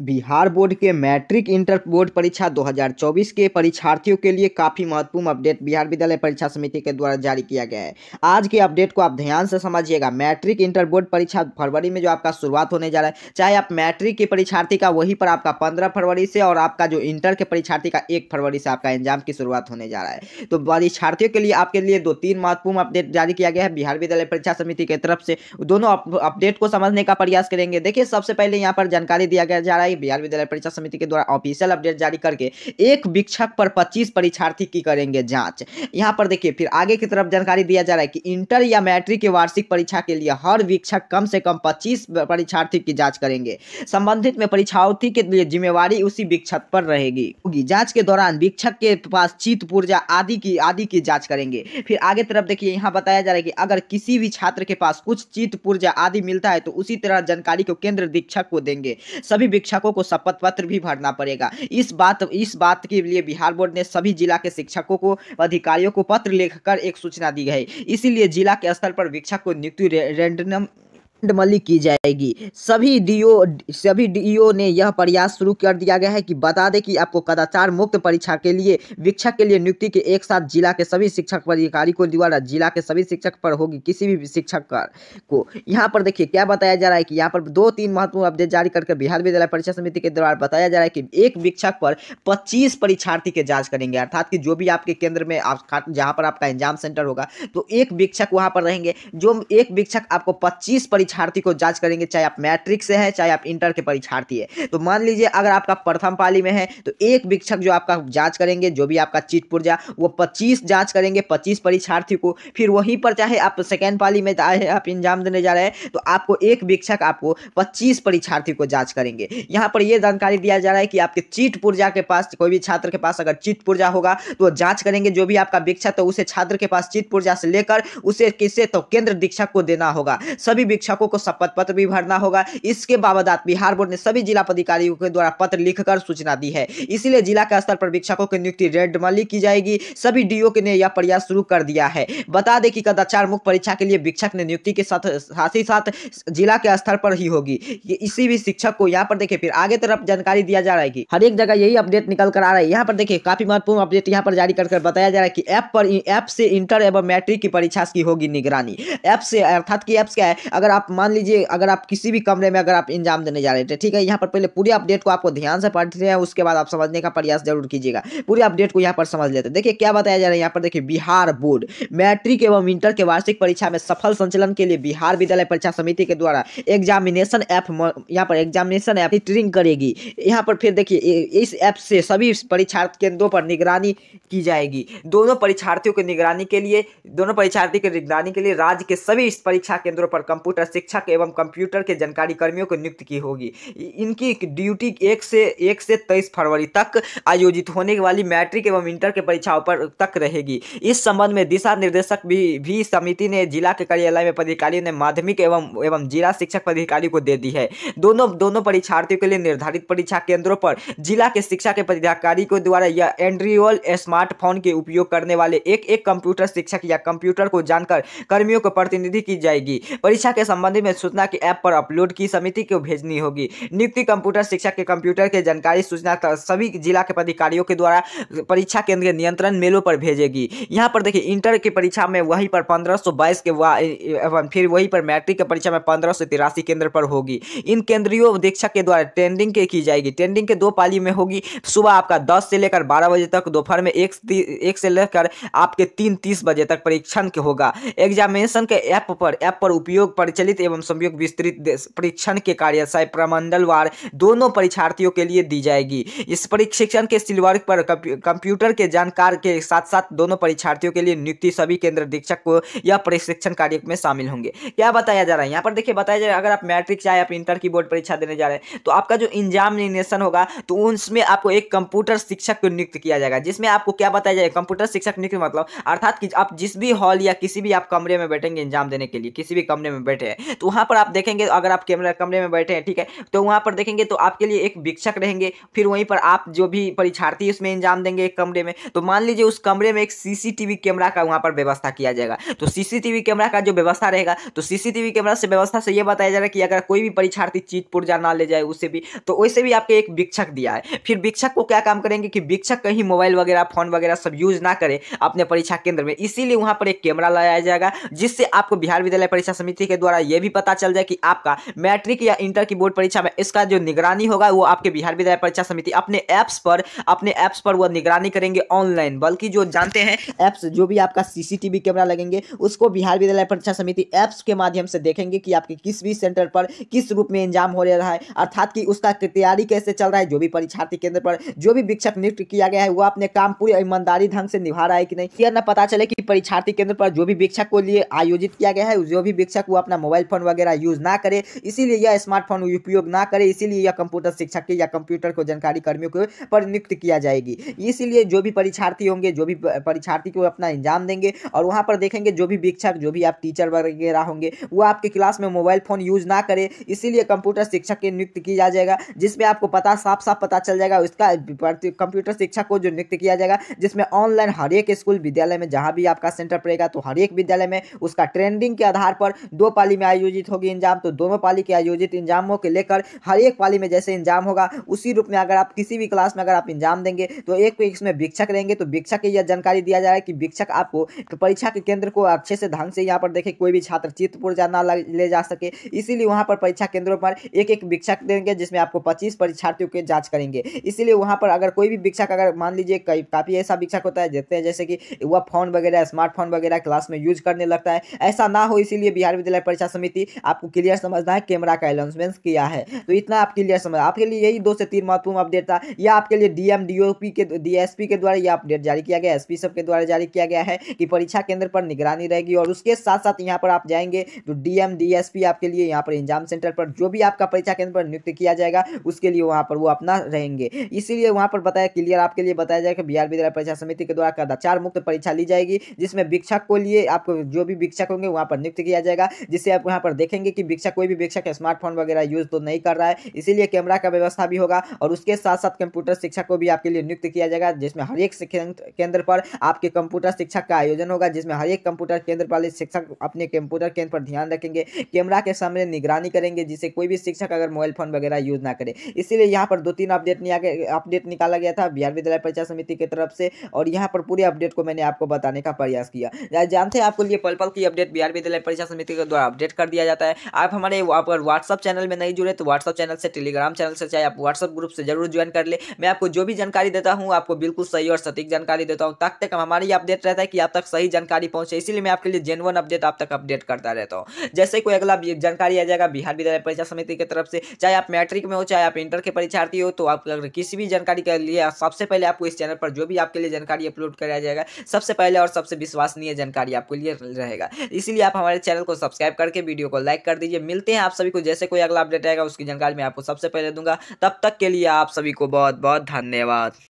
Bihar board के matric inter board परीक्षा 2024 के परीक्षार्थियों के लिए काफ़ी महत्वपूर्ण अपडेट बिहार विद्यालय परीक्षा समिति के द्वारा जारी किया गया है आज के अपडेट को आप ध्यान से समझिएगा मैट्रिक इंटर बोर्ड परीक्षा फरवरी में जो आपका शुरुआत होने जा रहा है चाहे आप मैट्रिक के परीक्षार्थी का वहीं पर आपका पंद्रह फरवरी से और आपका जो इंटर के परीक्षार्थी का एक फरवरी से आपका एग्जाम की शुरुआत होने जा रहा है तो परीक्षार्थियों के लिए आपके लिए दो तीन महत्वपूर्ण अपडेट जारी किया गया है बिहार विद्यालय परीक्षा समिति की तरफ से दोनों अपडेट को समझने का प्रयास करेंगे देखिए सबसे पहले यहाँ पर जानकारी दिया गया जा रहा है आई बिहार विद्यालय परीक्षा समिति के द्वारा ऑफिशियल अपडेट जारी करके एक शिक्षक पर 25 परीक्षार्थी की करेंगे जांच यहाँ पर देखिए फिर आगे की तरफ जानकारी दिया जा रहा है कि इंटर या मैट्रिक की वार्षिक परीक्षा के लिए हर वीक्षक कम से कम पच्चीस परीक्षार्थी की जाँच करेंगे संबंधित में परीक्षार्थी के लिए जिम्मेवारी उसी वीक्षक पर रहेगी जाँच के दौरान वीक्षक के पास चित पूर्जा आदि की आदि की जाँच करेंगे फिर आगे तरफ देखिए यहाँ बताया जा रहा है कि अगर किसी भी छात्र के पास कुछ चित पूर्जा आदि मिलता है तो उसी तरह जानकारी को केंद्र दीक्षक को देंगे सभी वीक्षक शिक्षकों को शपथ पत्र भी भरना पड़ेगा इस बात इस बात के लिए बिहार बोर्ड ने सभी जिला के शिक्षकों को अधिकारियों को पत्र लिखकर एक सूचना दी है इसीलिए जिला के स्तर पर शिक्षक को नियुक्ति रेंडम मली की जाएगी सभी डीओ सभी डीओ ने यह प्रयास शुरू कर दिया गया है कि बता दें कि आपको कदाचार मुक्त परीक्षा के लिए वीक्षक के लिए नियुक्ति के एक साथ जिला के सभी शिक्षक अधिकारी को द्वारा जिला के सभी शिक्षक पर होगी किसी भी शिक्षक कर, को यहाँ पर देखिए क्या बताया जा रहा है कि यहाँ पर दो तीन महत्वपूर्ण अपडेट जारी करके बिहार विद्यालय परीक्षा समिति के द्वारा बताया जा रहा है कि एक वीक्षक पर पच्चीस परीक्षार्थी के जाँच करेंगे अर्थात की जो भी आपके केंद्र में जहाँ पर आपका एग्जाम सेंटर होगा तो एक वीक्षक वहाँ पर रहेंगे जो एक वीक्षक आपको पच्चीस परीक्षार्थी को जांच करेंगे चाहे आप मैट्रिक से हैं चाहे आप इंटर के परीक्षार्थी है तो मान लीजिए अगर आपका प्रथम पाली में है तो एक शिक्षक जो आपका जांच करेंगे जो भी आपका चीट पुर्जा वो पच्चीस जांच करेंगे पच्चीस परीक्षार्थी को फिर वहीं पर चाहे आप सेकेंड पाली में आए आप इंजाम देने जा रहे हैं तो आपको एक शिक्षक आपको पच्चीस परीक्षार्थी को जाँच करेंगे यहाँ पर यह जानकारी दिया जा रहा है कि आपके चीट पुर्जा के पास कोई भी छात्र के पास अगर चीट पुर्जा होगा तो जांच करेंगे जो भी आपका शिक्षक तो उसे छात्र के पास चीट पुर्जा से लेकर उसे किसे तो केंद्र दीक्षक को देना होगा सभी शिक्षक अभिभावकों को शपथ पत्र भी भरना होगा इसके बावदात बिहार बोर्ड ने सभी जिला पदाधिकारियों के द्वारा पत्र लिखकर सूचना दी है इसीलिए जिला के स्तर पर शिक्षकों की नियुक्ति रेड मल्ली की जाएगी सभी डीओ ने यह प्रयास शुरू कर दिया है बता दें कि कदाचार मुक्त परीक्षा के लिए शिक्षक ने नियुक्ति के साथ साथ ही साथ जिला के स्तर पर ही होगी इसी भी शिक्षक को यहाँ पर देखे फिर आगे तरफ जानकारी दिया जा रहा है हर एक जगह यही अपडेट निकल कर आ रहा है यहाँ पर देखिए काफी महत्वपूर्ण अपडेट यहाँ पर जारी कर बताया जा रहा है कि ऐप पर ऐप से इंटर एवं मैट्रिक की परीक्षा की होगी निगरानी ऐप से अर्थात की ऐप्स क्या है अगर आप मान लीजिए अगर आप किसी भी कमरे में अगर आप इंजाम देने जा रहे थे ठीक है यहाँ पर पहले पूरी अपडेट को आपको ध्यान से पढ़ते हैं उसके बाद आप समझने का प्रयास जरूर कीजिएगा पूरी अपडेट को यहाँ पर समझ लेते हैं देखिए क्या बताया जा रहा है यहाँ पर देखिए बिहार बोर्ड मैट्रिक एवं इंटर के वार्षिक परीक्षा में सफल संचालन के लिए बिहार विद्यालय परीक्षा समिति के द्वारा एग्जामिनेशन ऐप यहाँ पर एग्जामिनेशन ऐप ट्रिंग करेगी यहाँ पर फिर देखिए इस ऐप से सभी परीक्षार्थी केंद्रों पर निगरानी की जाएगी दोनों परीक्षार्थियों की निगरानी के लिए दोनों परीक्षार्थियों की निगरानी के लिए राज्य के सभी परीक्षा केंद्रों पर कंप्यूटर शिक्षक एवं कंप्यूटर के जानकारी कर्मियों को नियुक्त की होगी इनकी ड्यूटी एक से एक से तेईस फरवरी तक आयोजित होने वाली मैट्रिक एवं इंटर के परीक्षाओं पर तक रहेगी इस संबंध में दिशा निर्देशक भी भी समिति ने जिला के कार्यालय में पदाधिकारियों ने माध्यमिक एवं एवं जिला शिक्षक पदाधिकारी को दे दी है दोनों दोनों परीक्षार्थियों के लिए निर्धारित परीक्षा केंद्रों पर जिला के शिक्षा के पदाधिकारी को द्वारा या एंड्रियोल स्मार्टफोन के उपयोग करने वाले एक एक कंप्यूटर शिक्षक या कंप्यूटर को जानकर कर्मियों को प्रतिनिधि की जाएगी परीक्षा के संबंध संबंधी में सूचना की ऐप पर अपलोड की समिति को भेजनी होगी नियुक्ति कंप्यूटर शिक्षा के कंप्यूटर के जानकारी सूचना सभी जिला के पदाधिकारियों के द्वारा परीक्षा केंद्र के नियंत्रण मेलों पर भेजेगी यहाँ पर देखिए इंटर की परीक्षा में वहीं पर पंद्रह के एवं फिर वहीं पर मैट्रिक की परीक्षा में पंद्रह केंद्र पर होगी इन केंद्रीय अधीक्षक के द्वारा ट्रेंडिंग की जाएगी ट्रेंडिंग के दो पाली में होगी सुबह आपका दस से लेकर बारह बजे तक दोपहर में एक एक से लेकर आपके तीन तीस बजे तक परीक्षण होगा एग्जामिनेशन के ऐप पर ऐप पर उपयोग परिचलित विस्तृत एवं संयुक्त विस्तृत परीक्षण के कार्य प्रमंडलवार दोनों परीक्षार्थियों के लिए दी जाएगी इस परीक्षण के सिलवर्ग पर कंप्यूटर के जानकार के साथ साथ दोनों परीक्षार्थियों के लिए नियुक्ति सभी केंद्र अधीक्षक को यह प्रशिक्षण कार्य में शामिल होंगे क्या बताया जा रहा है यहाँ पर देखिए बताया जा रहा है अगर आप मैट्रिक चाहे आप इंटर की बोर्ड परीक्षा देने जा रहे हैं तो आपका जो इंजामिनेशन होगा तो उसमें आपको एक कंप्यूटर शिक्षक को नियुक्त किया जाएगा जिसमें आपको क्या बताया जाएगा कंप्यूटर शिक्षक नियुक्त मतलब अर्थात कि आप जिस भी हॉल या किसी भी आप कमरे में बैठेंगे इंजाम देने के लिए किसी भी कमरे में बैठे तो वहाँ पर आप देखेंगे अगर आप कैमरा कमरे में बैठे हैं ठीक है तो वहाँ पर देखेंगे तो आपके लिए एक भिक्षक रहेंगे फिर वहीं पर आप जो भी परीक्षार्थी उसमें इंजाम देंगे एक कमरे में तो मान लीजिए उस कमरे में एक सीसीटीवी कैमरा का वहाँ पर व्यवस्था किया जाएगा तो सीसीटीवी कैमरा का जो व्यवस्था रहेगा तो सीसीटीवी कैमरा से व्यवस्था से यह बताया जा रहा है कि अगर कोई भी परीक्षार्थी चीज पुर्जा ना ले जाए उससे भी तो वैसे भी आपके एक भिक्षक दिया है फिर भिक्षक को क्या काम करेंगे कि भिक्षक कहीं मोबाइल वगैरह फोन वगैरह सब यूज ना करे अपने परीक्षा केंद्र में इसीलिए वहां पर एक कैमरा लगाया जाएगा जिससे आपको बिहार विद्यालय परीक्षा समिति के द्वारा ये भी पता चल जाए कि आपका मैट्रिक या इंटर की बोर्ड परीक्षा में इसका जो निगरानी होगा वो आपके बिहार विद्यालय परीक्षा समिति अपने ऐप्स पर अपने ऐप्स पर वो निगरानी करेंगे ऑनलाइन बल्कि जो जानते हैं ऐप्स जो भी आपका सीसीटीवी कैमरा लगेंगे उसको बिहार विद्यालय परीक्षा समिति ऐप्स के माध्यम से देखेंगे कि आपके किस भी सेंटर पर किस रूप में इंजाम हो रहा है अर्थात कि उसका तैयारी कैसे चल रहा है जो भी परीक्षार्थी केंद्र पर जो भी शिक्षक नियुक्त किया गया है वो अपने काम पूरी ईमानदारी ढंग से निभा रहा है कि नहीं यह न पता चले कि परीक्षार्थी केंद्र पर जो भी शिक्षक को लिए आयोजित किया गया है जो भी शिक्षक वो अपना मोबाइल मोबाइल फ़ोन वगैरह यूज़ ना करे इसीलिए यह स्मार्टफोन उपयोग ना करे इसीलिए यह कंप्यूटर शिक्षक के या कंप्यूटर को जानकारी कर्मियों को पर नियुक्त किया जाएगी इसीलिए जो भी परीक्षार्थी होंगे जो भी परीक्षार्थी को अपना एग्जाम देंगे और वहाँ पर देखेंगे जो भी वीक्षक जो भी आप टीचर वगैरह होंगे वो आपके क्लास में मोबाइल फ़ोन यूज़ ना करें इसीलिए कंप्यूटर शिक्षक के नियुक्त किया जाएगा जिसमें आपको पता साफ साफ पता चल जाएगा उसका कंप्यूटर शिक्षक को जो नियुक्त किया जाएगा जिसमें ऑनलाइन हर एक स्कूल विद्यालय में जहाँ भी आपका सेंटर पड़ेगा तो हर एक विद्यालय में उसका ट्रेंडिंग के आधार पर दो पाली में आयोजित होगी इंजाम तो दोनों पाली के आयोजित इंजामों के लेकर हर एक पाली में जैसे इंजाम होगा उसी रूप में अगर आप किसी भी क्लास में अगर आप इंजाम देंगे तो एक को इसमें भिक्षक रहेंगे तो भिक्षक यह जानकारी दिया जाए कि भिक्षक आपको परीक्षा के केंद्र को अच्छे से ढंग से यहाँ पर देखे कोई भी छात्र चित्रपुर जाना ले जा सके इसीलिए वहाँ पर परीक्षा केंद्रों पर एक एक भिक्षक देंगे जिसमें आपको पच्चीस परीक्षार्थियों की जाँच करेंगे इसीलिए वहाँ पर अगर कोई भी भिक्षक अगर मान लीजिए काफ़ी ऐसा भिक्षक होता है हैं जैसे कि वह फोन वगैरह स्मार्टफोन वगैरह क्लास में यूज करने लगता है ऐसा ना हो इसीलिए बिहार विद्यालय परीक्षा समिति आपको क्लियर समझना है कैमरा का अनाउंसमेंट किया है तो इतना आप क्लियर समझ आपके लिए यही दो से तीन महत्वपूर्ण अपडेट था यह आपके लिए डीएम डीओपी के डीएसपी के द्वारा यह अपडेट जारी किया गया एसपी सब के द्वारा जारी किया गया है कि परीक्षा केंद्र पर निगरानी रहेगी और उसके साथ साथ यहाँ पर आप जाएंगे तो डीएम डीएसपी आपके लिए यहाँ पर एग्जाम सेंटर पर जो भी आपका परीक्षा केंद्र पर नियुक्त किया जाएगा उसके लिए वहाँ पर वो अपना रहेंगे इसीलिए वहाँ पर बताया क्लियर आपके लिए बताया जाएगा बिहार विद्यालय परीक्षा समिति के द्वारा कदाचार मुक्त परीक्षा ली जाएगी जिसमें भिक्षक को लिए आपको जो भी भिक्षक होंगे वहाँ पर नियुक्त किया जाएगा जिससे आप आपको यहाँ पर देखेंगे कि भिक्षक कोई भी भिक्षक स्मार्टफोन वगैरह यूज़ तो नहीं कर रहा है इसीलिए कैमरा का व्यवस्था भी होगा और उसके साथ साथ कंप्यूटर शिक्षा को भी आपके लिए नियुक्त किया जाएगा जिसमें हर एक केंद्र पर आपके कंप्यूटर शिक्षक का आयोजन होगा जिसमें हर एक कंप्यूटर केंद्र पर शिक्षक अपने कंप्यूटर केंद्र पर ध्यान रखेंगे कैमरा के सामने निगरानी करेंगे जिससे कोई भी शिक्षक अगर मोबाइल फोन वगैरह यूज़ ना करे इसीलिए यहाँ पर दो तीन अपडेट अपडेट निकाला गया था बिहार विद्यालय परीक्षा समिति की तरफ से और यहाँ पर पूरे अपडेट को मैंने आपको बताने का प्रयास किया जानते हैं आपको लिए पल पल की अपडेट बिहार विद्यालय परीक्षा समिति के द्वारा अपडेट कर दिया जाता है आप हमारे अगर व्हाट्सअप चैनल में नहीं जुड़े तो व्हाट्सअप चैनल से टेलीग्राम चैनल से चाहे आप व्हाट्सअप ग्रुप से जरूर ज्वाइन कर ले मैं आपको जो भी जानकारी देता हूँ आपको बिल्कुल सही और सटीक जानकारी देता हूँ तक तक हमारी अपडेट रहता है कि आप तक सही जानकारी पहुंचे इसीलिए मैं आपके लिए जेनवन अपडेट आप तक अपडेट करता रहता हूँ जैसे कोई अगला जानकारी आ जाएगा बिहार विद्यालय परीक्षा समिति की तरफ से चाहे आप मैट्रिक में हो चाहे आप इंटर के परीक्षार्थी हो तो आप अगर किसी भी जानकारी के लिए सबसे पहले आपको इस चैनल पर जो भी आपके लिए जानकारी अपलोड कराया जाएगा सबसे पहले और सबसे विश्वसनीय जानकारी आपके लिए रहेगा इसीलिए आप हमारे चैनल को सब्सक्राइब करके वीडियो को लाइक कर दीजिए मिलते हैं आप सभी को जैसे कोई अगला अपडेट आएगा उसकी जानकारी मैं आपको सबसे पहले दूंगा तब तक के लिए आप सभी को बहुत बहुत धन्यवाद